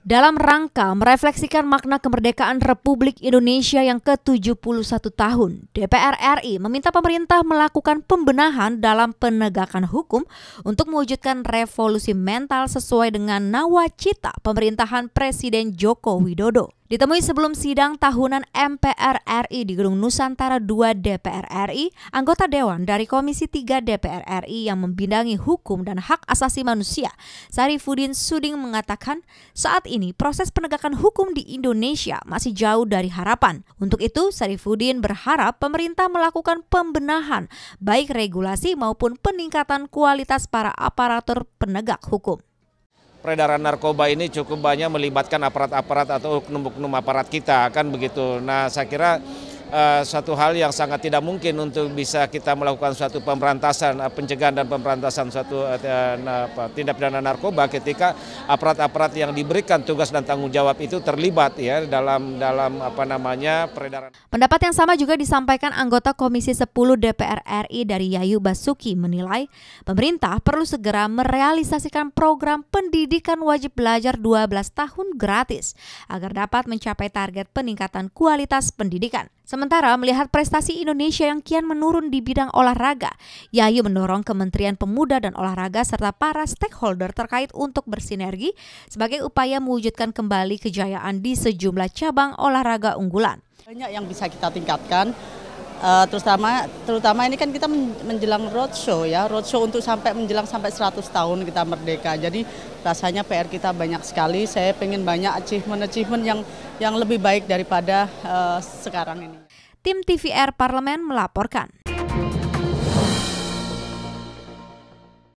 Dalam rangka merefleksikan makna kemerdekaan Republik Indonesia yang ke-71 tahun, DPR RI meminta pemerintah melakukan pembenahan dalam penegakan hukum untuk mewujudkan revolusi mental sesuai dengan nawacita pemerintahan Presiden Joko Widodo. Ditemui sebelum sidang tahunan MPR RI di Gedung Nusantara 2 DPR RI, anggota dewan dari Komisi 3 DPR RI yang membidangi hukum dan hak asasi manusia, Sarifudin Suding mengatakan, saat ini proses penegakan hukum di Indonesia masih jauh dari harapan. Untuk itu, Sarifudin berharap pemerintah melakukan pembenahan baik regulasi maupun peningkatan kualitas para aparatur penegak hukum peredaran narkoba ini cukup banyak melibatkan aparat-aparat atau oknum-oknum aparat kita kan begitu. Nah, saya kira uh, eh, suatu hal yang sangat tidak mungkin untuk bisa kita melakukan suatu pemberantasan uh, pencegahan dan pemberantasan suatu uh, apa, tindak pidana narkoba ketika aparat-aparat yang diberikan tugas dan tanggung jawab itu terlibat ya dalam dalam apa namanya peredaran. Pendapat yang sama juga disampaikan anggota Komisi 10 DPR RI dari Yayu Basuki menilai pemerintah perlu segera merealisasikan program pendidikan wajib belajar 12 tahun gratis agar dapat mencapai target peningkatan kualitas pendidikan. Sementara melihat prestasi Indonesia yang kian menurun di bidang olahraga, Yayu mendorong Kementerian Pemuda dan Olahraga serta para stakeholder terkait untuk bersinergi sebagai upaya mewujudkan kembali kejayaan di sejumlah cabang olahraga unggulan. Banyak yang bisa kita tingkatkan, Uh, terutama terutama ini kan kita menjelang roadshow ya roadshow untuk sampai menjelang sampai 100 tahun kita merdeka jadi rasanya PR kita banyak sekali saya pengen banyak achievement achievement yang yang lebih baik daripada uh, sekarang ini tim TVR Parlemen melaporkan